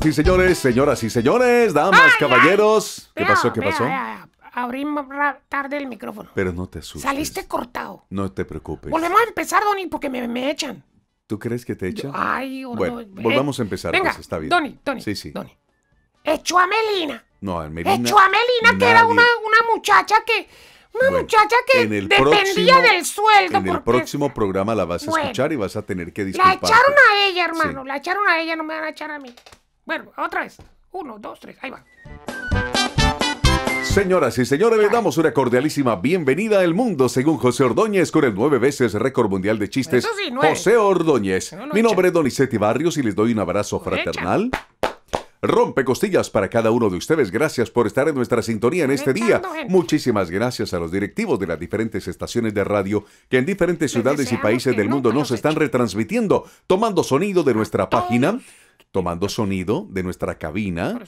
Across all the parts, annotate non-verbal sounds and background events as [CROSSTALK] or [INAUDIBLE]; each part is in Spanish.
Sí, señores, señoras y señores, damas, caballeros. ¿Qué pasó? ¿Qué pasó? Abrimos abrí tarde el micrófono. Pero no te asustes. Saliste cortado. No te preocupes. Volvemos a empezar, Doni, porque me, echan. ¿Tú crees que te echan? Ay, Bueno, no, eh, volvamos a empezar. Venga, pues, está bien. Doni, Donny. Sí, sí. Echó a Melina. No, a Melina. Echó a Melina, que era una, muchacha que. Una muchacha que en dependía del sueldo. En el próximo programa la vas a escuchar y vas a tener que disculpar. La echaron a ella, hermano. La echaron a ella, no me van a echar a mí. Bueno, otra vez. Uno, dos, tres, ahí va. Señoras y señores, le damos una cordialísima bienvenida al mundo según José Ordóñez con el nueve veces récord mundial de chistes. José Ordóñez. Mi nombre es Donizetti Barrios y les doy un abrazo fraternal. Rompe costillas para cada uno de ustedes. Gracias por estar en nuestra sintonía en este día. Muchísimas gracias a los directivos de las diferentes estaciones de radio que en diferentes ciudades y países del mundo nos están retransmitiendo, tomando sonido de nuestra página tomando sonido de nuestra cabina.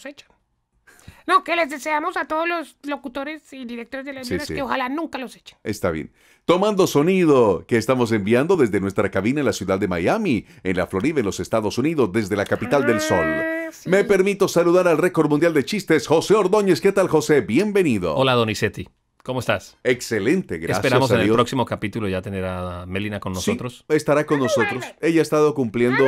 No, que les deseamos a todos los locutores y directores de las sí, que ojalá nunca los echen. Está bien. Tomando sonido que estamos enviando desde nuestra cabina en la ciudad de Miami, en la Florida, en los Estados Unidos, desde la capital del sol. Ah, Me permito saludar al récord mundial de chistes, José Ordóñez. ¿Qué tal, José? Bienvenido. Hola, Donizetti. ¿Cómo estás? Excelente, gracias. Esperamos en el próximo capítulo ya tener a Melina con nosotros. estará con nosotros. Ella ha estado cumpliendo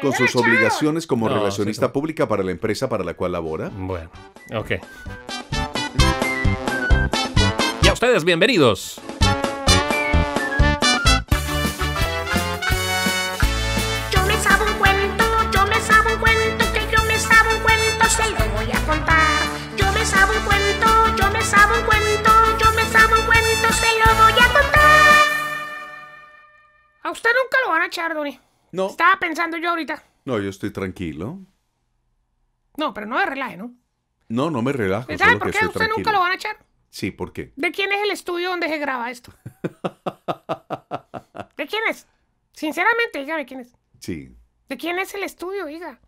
con sus obligaciones como relacionista pública para la empresa para la cual labora? Bueno, ok. Y a ustedes, bienvenidos. Yo me sabo un cuento, yo me sabo un cuento, que yo me sabo un cuento, se lo voy a contar. Yo me sabo un cuento, yo me sabo un cuento, yo me sabo un cuento, se lo voy a contar. A usted nunca lo van a echar, Dori. Estaba pensando yo ahorita. No, yo estoy tranquilo. No, pero no me relaje, ¿no? No, no me relajo. ¿Sabe por qué usted nunca lo van a echar? Sí, ¿por qué? ¿De quién es el estudio donde se graba esto? [LAUGHS] ¿De quién es? Sinceramente, dígame quién es. Sí. ¿De quién es el estudio, diga?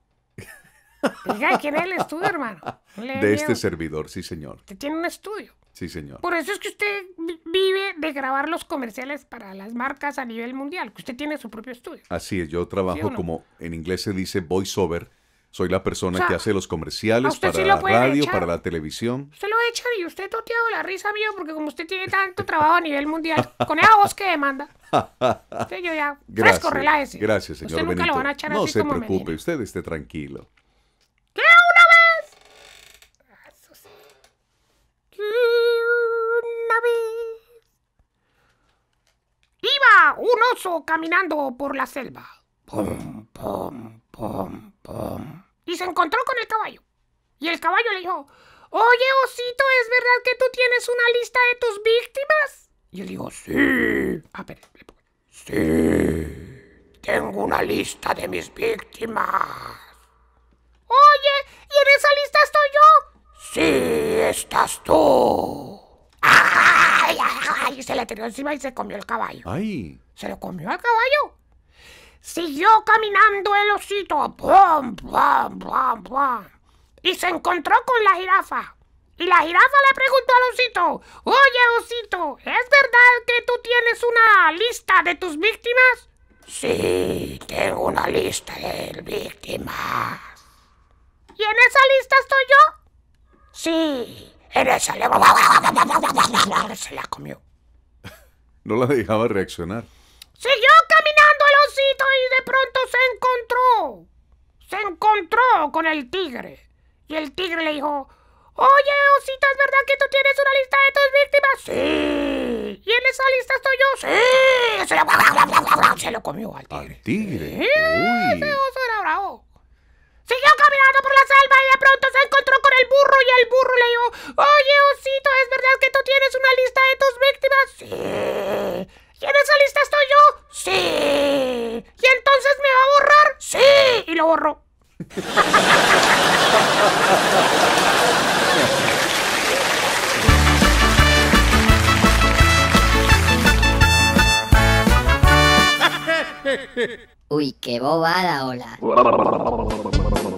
Diga, ¿de quién es el estudio, hermano? [LAUGHS] de este servidor, sí, señor. Que tiene un estudio. Sí, señor. Por eso es que usted vive de grabar los comerciales para las marcas a nivel mundial, que usted tiene su propio estudio. Así es, yo trabajo como en inglés se dice voiceover. Soy la persona que hace los comerciales para la radio, para la televisión. Usted lo echa y usted toteado la risa mío, porque como usted tiene tanto trabajo a nivel mundial, con esa voz que demanda. [LAUGHS] usted yo ya, gracias, fresco, relájese. Gracias, señor. no se preocupe, usted esté tranquilo. ¿Qué una vez? iba un oso caminando por la selva. Pum, pum, pum, pum. Y se encontró con el caballo. Y el caballo le dijo, oye osito, ¿es verdad que tú tienes una lista de tus víctimas? Y él dijo, sí. Sí, tengo una lista de mis víctimas. Oye, ¿y en esa lista estoy yo? Sí, estás tú. Y se le tiró encima y se comió el caballo. Se lo comió al caballo. Siguió caminando el osito. Y se encontró con la jirafa. Y la jirafa le preguntó al osito, oye osito, ¿es verdad que tú tienes una lista de tus víctimas? Sí, tengo una lista de víctimas. ¿Y en esa lista estoy yo? Sí, en esa le... [LAUGHS] Se la comió no la dejaba reaccionar. Siguió caminando el osito y de pronto se encontró. Se encontró con el tigre. Y el tigre le dijo, Oye, Osita, ¿es verdad que tú tienes una lista de tus víctimas? Sí. ¿Y en esa lista estoy yo? Sí. Se lo, [LAUGHS] comió al tigre. Al tigre. Sí, Ese oso era bravo. Siguió caminando Vaya, pronto se encontró con el burro y el burro le dijo, oye osito, ¿es verdad que tú tienes una lista de tus víctimas? Sí. ¿Y en esa lista estoy yo? Sí. ¿Y entonces me va a borrar? Sí. Y lo borró. [LAUGHS] Uy, qué bobada, hola. [LAUGHS]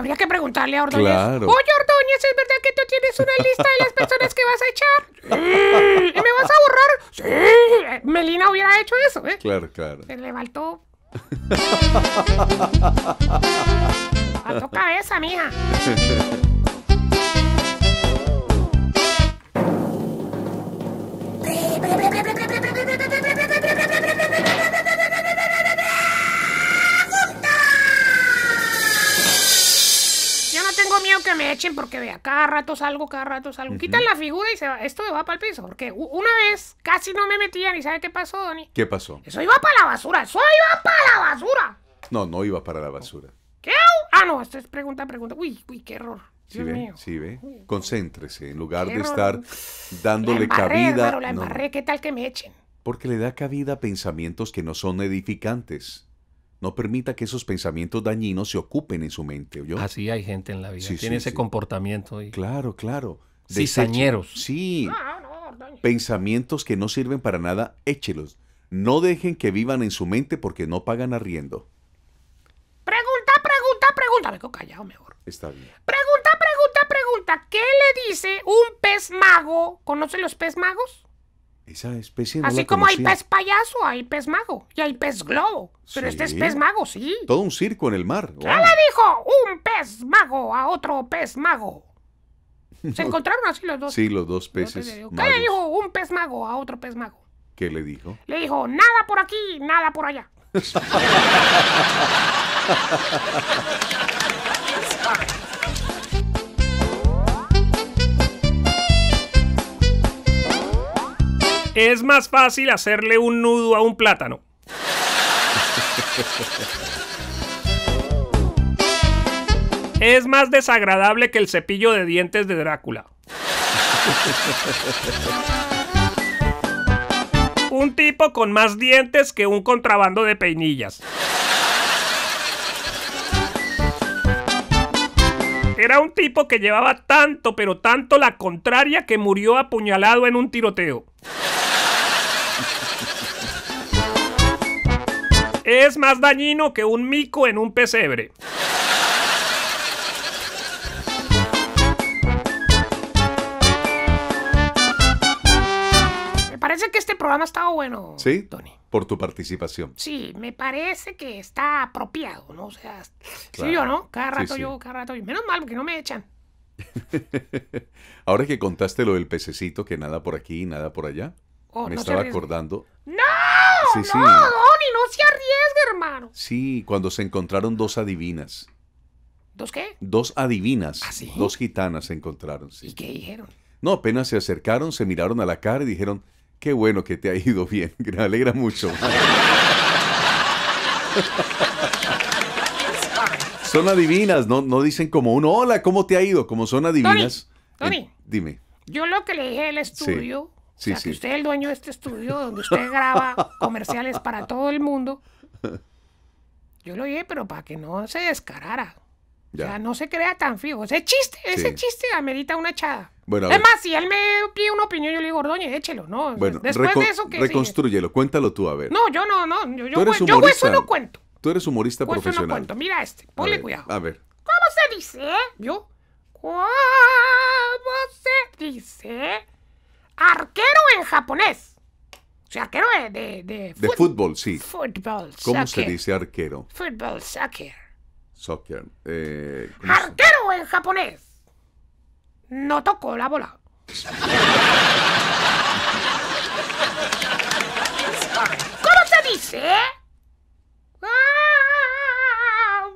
habría que preguntarle a Ordóñez. Oye, Ordóñez, ¿es verdad que tú tienes una lista de las personas que vas a echar? Mm, ¿Y me vas a borrar? Sí. Eh, Melina hubiera hecho eso, ¿eh? Claro, claro. Se le faltó. tu cabeza, mija. [LAUGHS] miedo que me echen porque vea, cada rato salgo, cada rato salgo. Quitan la figura y se va, esto me va para el piso. Porque una vez casi no me metían y ¿sabe qué pasó, Donny? ¿Qué pasó? Eso iba para la basura, eso iba para la basura. No, no iba para la basura. ¿Qué? Ah, no, esto es pregunta, pregunta. Uy, uy, qué error. Sí ve, sí ve. Concéntrese en lugar de estar dándole cabida. la embarré, ¿qué tal que me echen? Porque le da cabida a pensamientos que no son edificantes no permita que esos pensamientos dañinos se ocupen en su mente. yo. Así hay gente en la vida, que tiene ese comportamiento. Claro, claro. Cizañeros. Sí. Pensamientos que no sirven para nada, échelos. No dejen que vivan en su mente porque no pagan arriendo. Pregunta, pregunta, pregunta. Me quedo callado mejor. Está bien. Pregunta, pregunta, pregunta. ¿Qué le dice un pez mago? ¿Conoce los pez magos? Esa especie no Así como hay pez payaso, hay pez mago y hay pez globo. Pero este es pez mago, sí. Todo un circo en el mar. ¿Qué le dijo un pez mago a otro pez mago? [LAUGHS] Se encontraron así los dos. Sí, los dos peces. ¿Qué le dijo un pez mago a otro pez mago? ¿Qué le dijo? Le dijo, nada por aquí, nada por allá. [LAUGHS] es más fácil hacerle un nudo a un plátano. es más desagradable que el cepillo de dientes de Drácula. un tipo con más dientes que un contrabando de peinillas. Era un tipo que llevaba tanto, pero tanto la contraria que murió apuñalado en un tiroteo es más dañino que un mico en un pesebre. Me parece que este programa ha estado bueno. ¿Sí? Tony. Por tu participación. Sí, me parece que está apropiado, ¿no? O sea, sí yo no, cada rato yo, cada rato yo. Menos mal, porque no me echan. [LAUGHS] Ahora que contaste lo del pececito, que nada por aquí nada por allá, Oh, me estaba acordando. ¡No! no, Tony, no se arriesgue, hermano. Sí, cuando se encontraron dos adivinas. ¿Dos qué? Dos adivinas. ¿Ah, dos gitanas se encontraron, sí. ¿Y qué dijeron? No, apenas se acercaron, se miraron a la cara y dijeron, qué bueno que te ha ido bien, [LAUGHS] me alegra mucho. [LAUGHS] son adivinas, no, no dicen como uno, hola, ¿cómo te ha ido? Como son adivinas. Tony, eh, dime. Yo lo que le dije al estudio Sí, usted es el dueño de este estudio donde usted graba [LAUGHS] comerciales para todo el mundo. Yo lo oí pero para que no se descarara. Ya. O sea, no se crea tan fijo. Ese chiste, ese chiste amerita una echada. es más, si él me pide una opinión, yo le digo, Ordoñez, échelo, ¿no? Bueno, Después de eso Reconstrúyelo, cuéntalo tú, a ver. No, yo no, no. Yo, yo, eso no cuento. Tú eres humorista profesional. Mira este, ponle cuidado. A ver. ¿Cómo se dice? ¿Yo? ¿Cómo se dice? arquero en japonés. O sea, arquero de... De, de, fútbol, sí. Fútbol, ¿Cómo se dice arquero? Fútbol, soccer. Soccer. Eh, arquero en japonés. No tocó la bola. ¿Cómo se dice?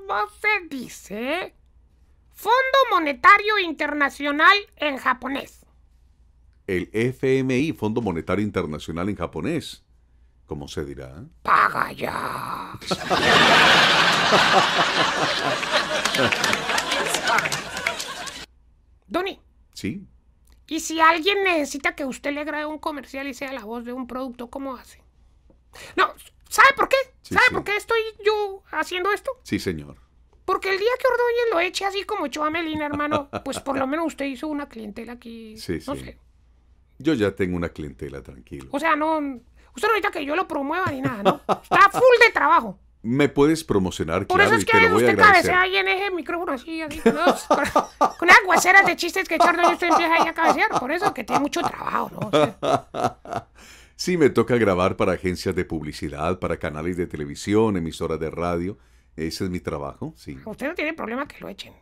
¿Cómo se dice? Fondo Monetario Internacional en japonés el FMI, Fondo Monetario Internacional en japonés. ¿Cómo se dirá? Paga ya. Doni. Sí. ¿Y si alguien necesita que usted le grabe un comercial y sea la voz de un producto, cómo hace? No, ¿sabe por qué? ¿Sabe por qué estoy yo haciendo esto? Sí, señor. Porque el día que Ordóñez lo eche así como echó a Melina, hermano, pues por lo menos usted hizo una clientela aquí. Sí, no sé. Yo ya tengo una clientela, tranquilo. O sea, no. Usted no necesita que yo lo promueva ni nada, ¿no? Está full de trabajo. Me puedes promocionar, Por eso es que usted cabecea ahí en ese micrófono así, así con, unas guaceras de chistes que echarle y usted empieza ahí a cabecear. Por eso que tiene mucho trabajo, ¿no? [LAUGHS] sí, me toca grabar para agencias de publicidad, para canales de televisión, emisoras de radio. Ese es mi trabajo, sí. Usted no tiene problema que lo echen.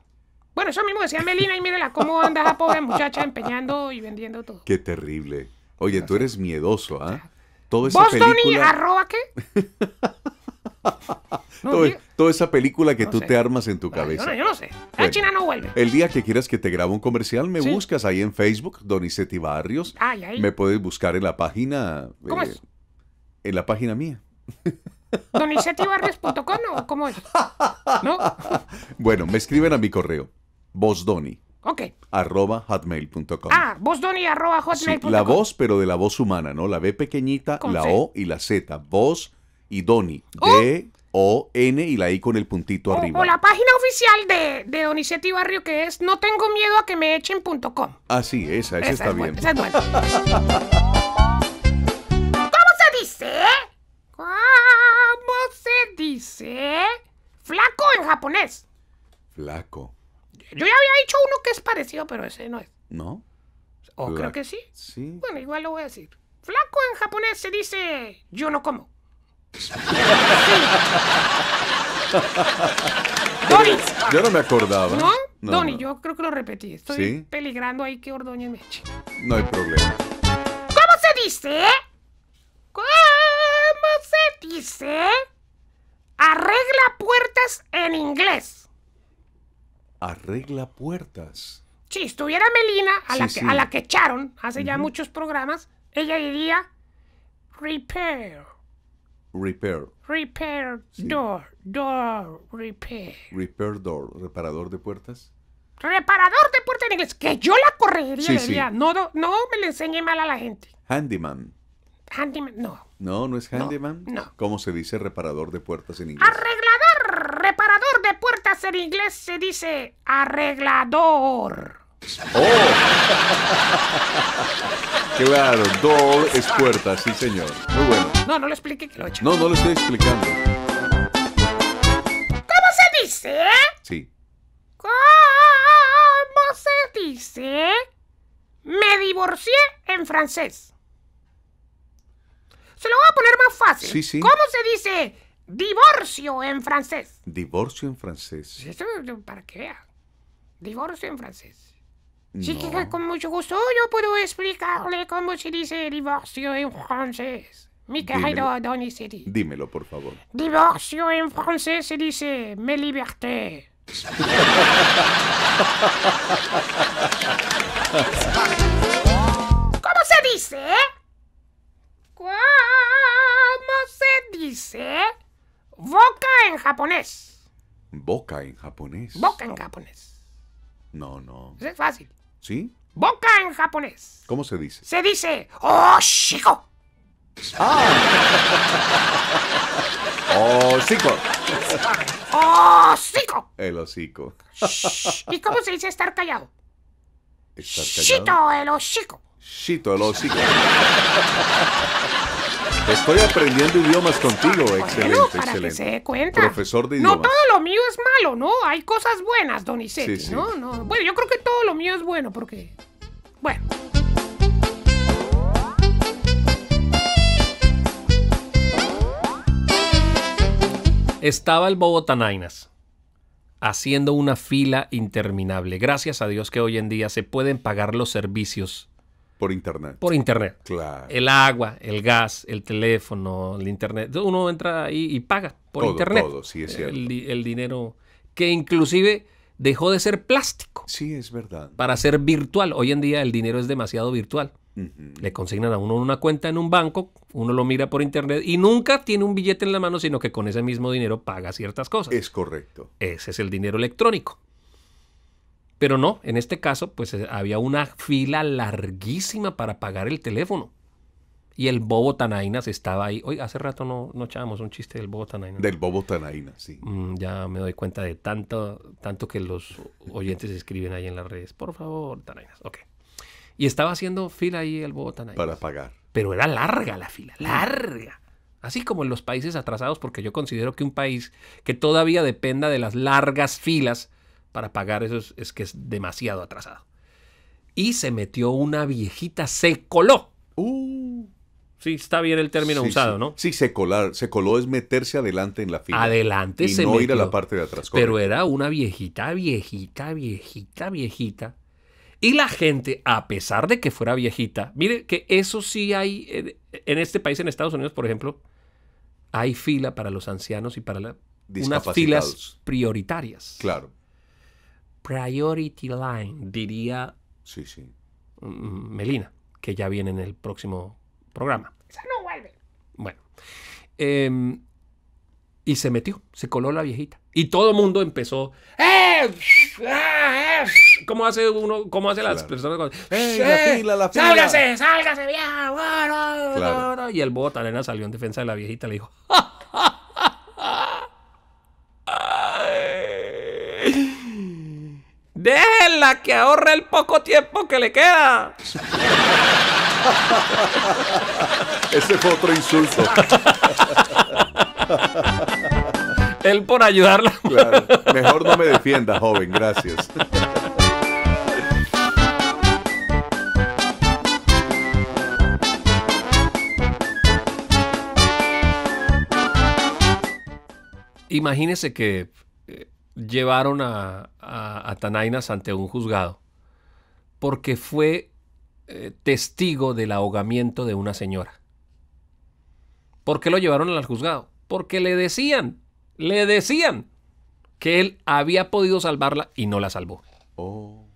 Bueno, eso mismo decía Melina y mírala cómo anda la pobre muchacha empeñando y vendiendo todo. Qué terrible. Oye, tú eres miedoso, ¿ah? ¿eh? Todo esa película... arroba qué? [LAUGHS] todo, toda esa película que tú te armas en tu cabeza. Yo, yo no, sé. La China no vuelve. El día que quieras que te grabe un comercial, me buscas ahí en Facebook, Donisetti Barrios. Ay, ay. Me puedes buscar en la página. ¿Cómo eh, es? En la página mía. ¿Donizettibarrios.com o cómo es? [LAUGHS] ¿No? Bueno, me escriben a mi correo. Bosdoni. Ok. Arroba hotmail.com. Ah, la voz, pero de la voz humana, ¿no? La B pequeñita, la O y la Z. Voz y Doni. Oh. D, O, N y la I con el puntito arriba. O la página oficial de, de Barrio que es no tengo miedo a que me echen.com. Ah, sí, esa, esa, está bien. [LAUGHS] ¿Cómo se dice? ¿Cómo se dice? Flaco en japonés. Flaco. Yo ya había dicho uno que es parecido, pero ese no es. ¿No? O creo que sí. Sí. Bueno, igual lo voy a decir. Flaco en japonés se dice yo no como. Sí. [LAUGHS] Yo no me acordaba. ¿No? no yo creo que lo repetí. Estoy peligrando ahí que Ordóñez me eche. No hay problema. ¿Cómo se dice? arregla puertas. Si estuviera Melina, a, la, que, echaron hace ya muchos programas, ella diría repair. Repair. Repair door. Door repair. Repair door. Reparador de puertas. Reparador de puertas en inglés. Que yo la corregiría, No, no, me le enseñe mal a la gente. Handyman. Handyman, no. No, no es handyman. No. ¿Cómo se dice reparador de puertas en inglés? en inglés se dice arreglador. ¡Oh! [LAUGHS] claro, door es puerta, sí señor. Muy bueno. No, no lo expliqué que lo he hecho. No, no lo estoy explicando. ¿Cómo se dice? Sí. ¿Cómo se dice? Me divorcié en francés. Se lo voy a poner más fácil. Sí, sí. ¿Cómo se dice? Divorcio en francés. Divorcio en francés. Eso para que vea. Divorcio en francés. Si Sí, con mucho gusto yo puedo explicarle cómo se dice divorcio en francés. Mi querido City Dímelo, por favor. Divorcio en francés se dice me liberté. ¿Cómo se dice? ¿Cómo se dice? Boca en japonés. Boca en japonés. Boca en japonés. No, no. Es fácil. ¿Sí? Boca en japonés. ¿Cómo se dice? Se dice Oshiko. Oh, ah. [LAUGHS] Oshiko. Oh, oh, chico! El hocico. Shh. ¿Y cómo se dice estar callado? Estar callado. Shito el hocico. Shito el hocico. Estoy aprendiendo idiomas contigo. excelente, excelente. cuenta. Profesor de idiomas. No todo lo mío es malo, ¿no? Hay cosas buenas, Don sí, ¿no? Bueno, yo creo que todo lo mío es bueno porque. Bueno. Estaba el Bogotá haciendo una fila interminable. Gracias a Dios que hoy en día se pueden pagar los servicios por internet. Por internet. Claro. El agua, el gas, el teléfono, el internet. Uno entra ahí y paga por internet. Todo, sí, es cierto. El, dinero que inclusive dejó de ser plástico. Sí, es verdad. Para ser virtual. Hoy en día el dinero es demasiado virtual. Le consignan a uno una cuenta en un banco, uno lo mira por internet y nunca tiene un billete en la mano, sino que con ese mismo dinero paga ciertas cosas. Es correcto. Ese es el dinero electrónico. Pero no, en este caso, pues eh, había una fila larguísima para pagar el teléfono. Y el Bobo Tanainas estaba ahí. Oye, hace rato no, no echábamos un chiste del Bobo Tanainas. Del Bobo Tanainas, sí. Mm, ya me doy cuenta de tanto, tanto que los oyentes escriben ahí en las redes. Por favor, Tanainas. Ok. Y estaba haciendo fila ahí el Bobo Tanainas. Para pagar. Pero era larga la fila, larga. Así como en los países atrasados, porque yo considero que un país que todavía dependa de las largas filas para pagar eso es, que es demasiado atrasado. Y se metió una viejita, se coló. Uh, sí, está bien el término usado, ¿no? Sí, se colar, se coló es meterse adelante en la fila. Adelante, y no ir a la parte de atrás. Pero era una viejita, viejita, viejita, viejita. Y la gente, a pesar de que fuera viejita, mire que eso sí hay en, este país, en Estados Unidos, por ejemplo, hay fila para los ancianos y para las unas filas prioritarias. Claro. Priority Line, diría sí, sí. Mm, Melina, que ya viene en el próximo programa. Esa no vuelve. Bueno. Em, y se metió, se coló la viejita. Y todo el mundo empezó. ¡Eh! ¡Ah, eh! cómo hace uno? ¿Cómo hace las personas? Eh, ¡Sálgase, sálgase, vieja! y el botanera salió en defensa de la viejita y le dijo: Déjenla que ahorre el poco tiempo que le queda. Ese fue otro insulto. Él por ayudarla. Mejor no me defienda, joven, gracias. Imagínese que eh, llevaron a, a, Tanainas ante un juzgado porque fue eh, testigo del ahogamiento de una señora. ¿Por qué lo llevaron al juzgado? Porque le decían, le decían que él había podido salvarla y no la salvó. Oh.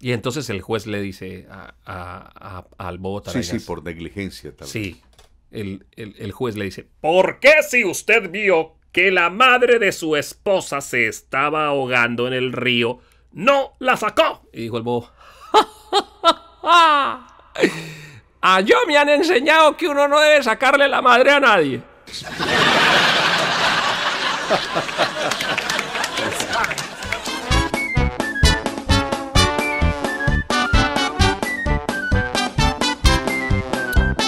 Y entonces el juez le dice a, al Bobo Sí, sí, por negligencia tal Sí. El, el, juez le dice, ¿por qué si usted vio que la madre de su esposa se estaba ahogando en el río, no la sacó. Y dijo el bobo. a ah, yo me han enseñado que uno no debe sacarle la madre a nadie.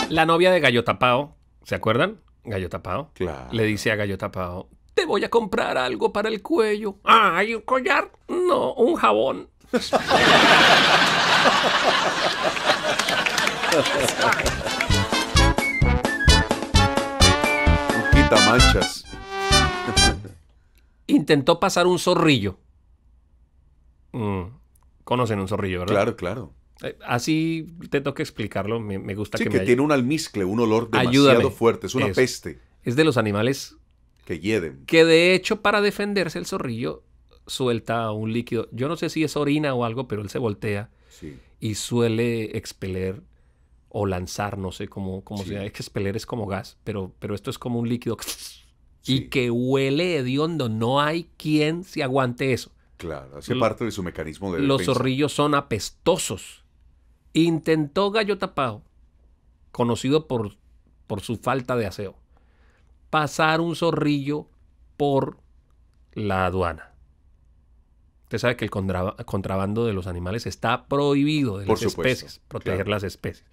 La novia de Gallo Tapao, ¿se acuerdan? Gallo Tapado. Claro. Le dice a Gallo Tapado, te voy a comprar algo para el cuello. Ah, ¿hay un collar? No, un jabón. Quita manchas. Intentó pasar un zorrillo. Mm, conocen un zorrillo, ¿verdad? Claro, claro. Eh, así te que explicarlo, me, gusta que, tiene un almizcle, un olor demasiado fuerte, es una peste. Es de los animales que hieden. Que de hecho para defenderse el zorrillo suelta un líquido. Yo no sé si es orina o algo, pero él se voltea y suele expeler o lanzar, no sé cómo, Como que expeler es como gas, pero, pero esto es como un líquido [SNIFFS] y que huele hediondo. No hay quien se aguante eso. Claro, hace parte de su mecanismo de Los zorrillos son apestosos. Intentó Gallo Tapado, conocido por, por su falta de aseo, pasar un zorrillo por la aduana. Usted sabe que el contrabando de los animales está prohibido de las especies, proteger las especies.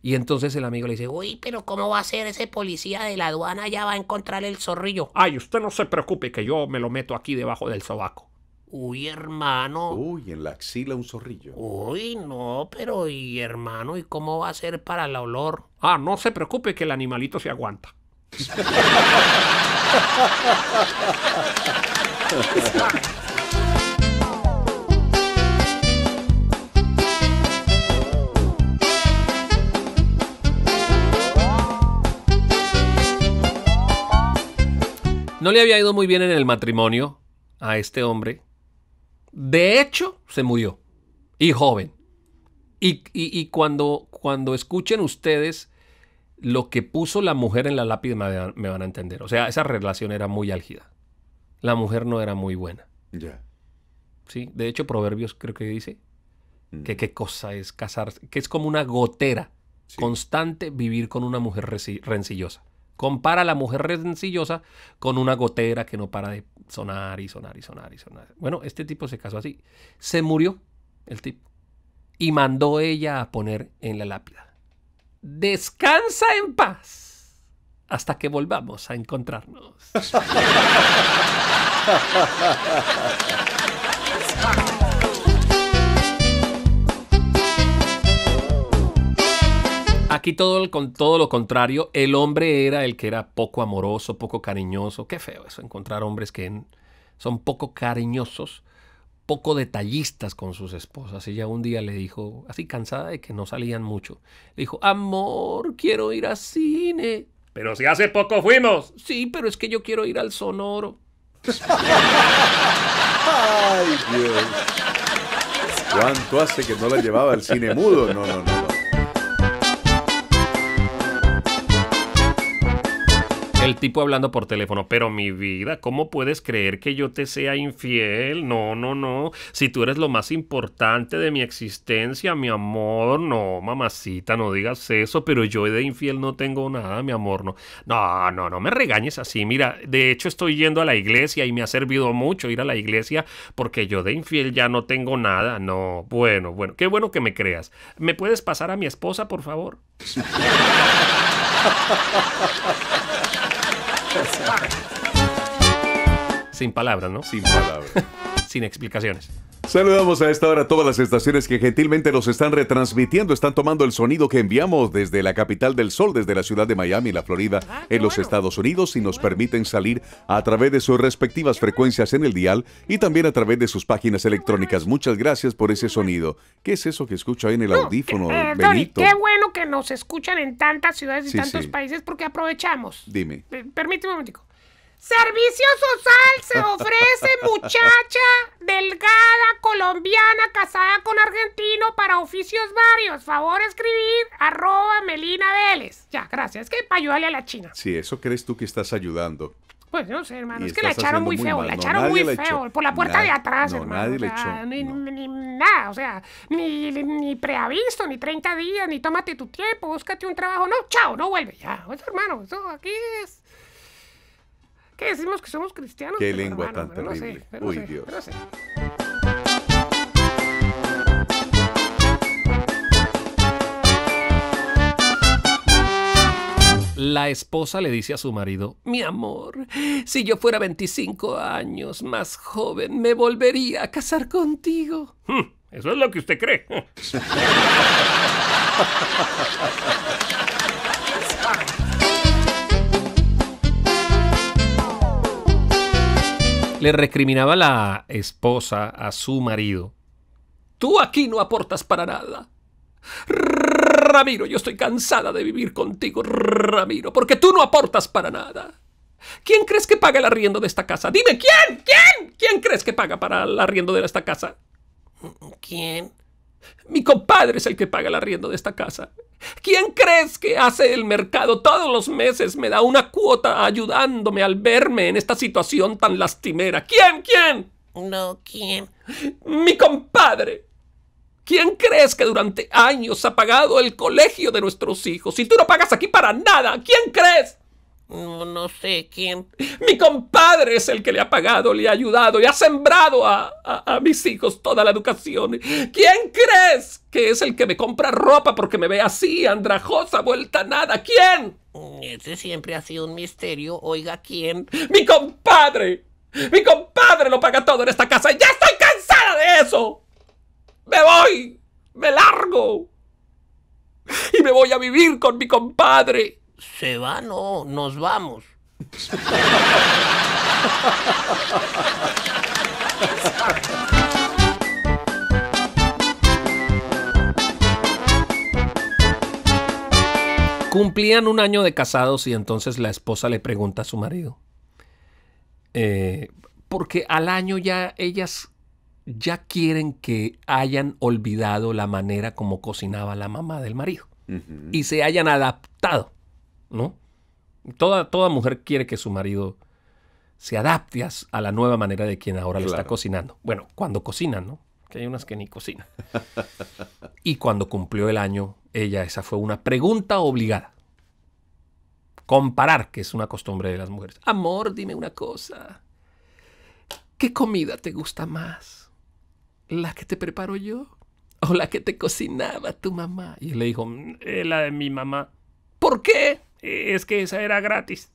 Y entonces el amigo le dice, uy, pero ¿cómo va a ser ese policía de la aduana? Ya va a encontrar el zorrillo. Ay, usted no se preocupe que yo me lo meto aquí debajo del sobaco. Uy, hermano. Uy, en la axila un zorrillo. Uy, no, pero y hermano, ¿y cómo va a ser para el olor? Ah, no se preocupe que el animalito se aguanta. [LAUGHS] No le había ido muy bien en el matrimonio a este hombre de hecho, se murió. Y joven. Y, cuando, cuando escuchen ustedes lo que puso la mujer en la lápida, me, van a entender. O sea, esa relación era muy álgida. La mujer no era muy buena. Ya. Sí, de hecho, Proverbios creo que dice mm. que qué cosa es casarse, que es como una gotera constante vivir con una mujer rencillosa. Compara a la mujer rencillosa con una gotera que no para de sonar y sonar y sonar y sonar. Bueno, este tipo se casó así. Se murió el tipo. Y mandó ella a poner en la lápida. Descansa en paz. Hasta que volvamos a encontrarnos. [LAUGHS] Aquí todo, con todo lo contrario, el hombre era el que era poco amoroso, poco cariñoso. Qué feo eso, encontrar hombres que son poco cariñosos, poco detallistas con sus esposas. Ella un día le dijo, así cansada de que no salían mucho, le dijo, amor, quiero ir al cine. Pero si hace poco fuimos. Sí, pero es que yo quiero ir al sonoro. Ay, Dios. ¿Cuánto hace que no la llevaba al cine mudo? no, no. no. El tipo hablando por teléfono, pero mi vida, ¿cómo puedes creer que yo te sea infiel? No, no, no. Si tú eres lo más importante de mi existencia, mi amor, no, mamacita, no digas eso, pero yo de infiel no tengo nada, mi amor, no. No, no, no me regañes así. Mira, de hecho estoy yendo a la iglesia y me ha servido mucho ir a la iglesia porque yo de infiel ya no tengo nada. No, bueno, bueno, qué bueno que me creas. ¿Me puedes pasar a mi esposa, por favor? [LAUGHS] Sin palabras, ¿no? Sin palabras. [LAUGHS] sin explicaciones. Saludamos a esta hora a todas las estaciones que gentilmente nos están retransmitiendo, están tomando el sonido que enviamos desde la capital del sol, desde la ciudad de Miami, la Florida, ah, en los Estados Unidos y nos permiten salir a través de sus respectivas frecuencias en el dial y también a través de sus páginas electrónicas. Muchas gracias por ese sonido. ¿Qué es eso que escucho ahí en el audífono, eh, qué bueno que nos escuchan en tantas ciudades y tantos países porque aprovechamos. Dime. Eh, permíteme un momento. Servicio Social se ofrece [LAUGHS] muchacha delgada colombiana casada con argentino para oficios varios. Favor escribir arroba Melina Vélez. Ya, gracias. Es que para ayudarle a la China. Sí, eso crees tú que estás ayudando. Pues no sé, hermano. es que la echaron muy feo. La echaron muy feo. Por la puerta de atrás, hermano. Nadie le echó. Ni, nada. O sea, ni, ni preaviso, ni 30 días, ni tómate tu tiempo, búscate un trabajo. No, chao, no vuelve. Ya, eso, pues, hermano. Eso aquí es decimos que somos cristianos? Qué lengua tan terrible. Uy, Dios. La esposa le dice a su marido, mi amor, si yo fuera 25 años más joven, me volvería a casar contigo. Hmm, eso es lo que usted cree. [LAUGHS] le recriminaba la esposa a su marido. Tú aquí no aportas para nada. Ramiro, yo estoy cansada de vivir contigo, Ramiro, porque tú no aportas para nada. ¿Quién crees que paga el arriendo de esta casa? Dime, ¿quién? ¿Quién? ¿Quién crees que paga para el arriendo de esta casa? ¿Quién? Mi compadre es el que paga el arriendo de esta casa. ¿Quién crees que hace el mercado todos los meses? Me da una cuota ayudándome al verme en esta situación tan lastimera. ¿Quién? ¿Quién? No, ¿quién? Mi compadre. ¿Quién crees que durante años ha pagado el colegio de nuestros hijos? y tú no pagas aquí para nada, ¿quién crees? No, sé quién. Mi compadre es el que le ha pagado, le ha ayudado y ha sembrado a, mis hijos toda la educación. ¿Quién crees que es el que me compra ropa porque me ve así, andrajosa, vuelta a nada? ¿Quién? Ese siempre ha sido un misterio. Oiga, ¿quién? Mi compadre. Mi compadre lo paga todo en esta casa ya estoy cansada de eso. Me voy. Me largo. Y me voy a vivir con mi compadre. ¿Se va? No, nos vamos. Cumplían un año de casados y entonces la esposa le pregunta a su marido. Eh, porque al año ya ellas ya quieren que hayan olvidado la manera como cocinaba la mamá del marido y se hayan adaptado. ¿no? Toda, toda mujer quiere que su marido se adapte a la nueva manera de quien ahora le está cocinando. Bueno, cuando cocinan, ¿no? Que hay unas que ni cocinan. y cuando cumplió el año, ella, esa fue una pregunta obligada. Comparar, que es una costumbre de las mujeres. Amor, dime una cosa. ¿Qué comida te gusta más? ¿La que te preparo yo? ¿O la que te cocinaba tu mamá? Y le dijo, mm, eh, la de mi mamá. ¿Por qué? Es que esa era gratis.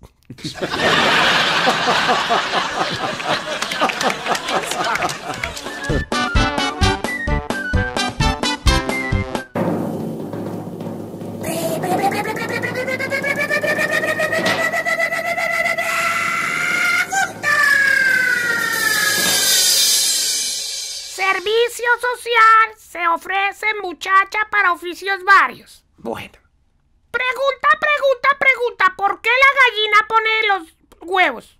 Servicio social se ofrece muchacha para oficios varios. Bueno. Pregunta, pregunta, pregunta. ¿Por qué la gallina pone los huevos?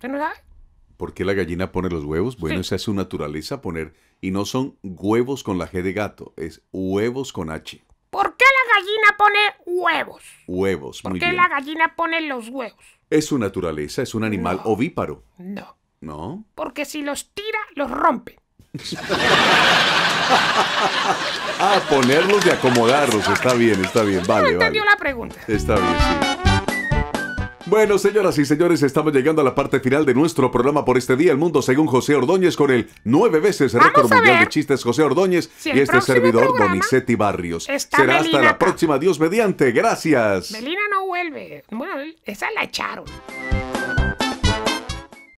¿Se no sabe? ¿Por qué la gallina pone los huevos? Bueno, esa es su naturaleza, poner. Y no son huevos con la G de gato, es huevos con H. ¿Por qué la gallina pone huevos? Huevos, ¿Por qué la gallina pone los huevos? Es su naturaleza, es un animal ovíparo. No. ¿No? Porque si los tira, los rompe a ah, ponerlos y acomodarlos. Está bien, está bien. Vale, no la pregunta. Está bien, sí. Bueno, señoras y señores, estamos llegando a la parte final de nuestro programa por este día, El Mundo según José Ordóñez, con el nueve veces récord mundial de chistes José Ordóñez y este servidor Donizetti Barrios. Será hasta la próxima, Dios mediante. Gracias. Melina no vuelve. Bueno, esa la echaron.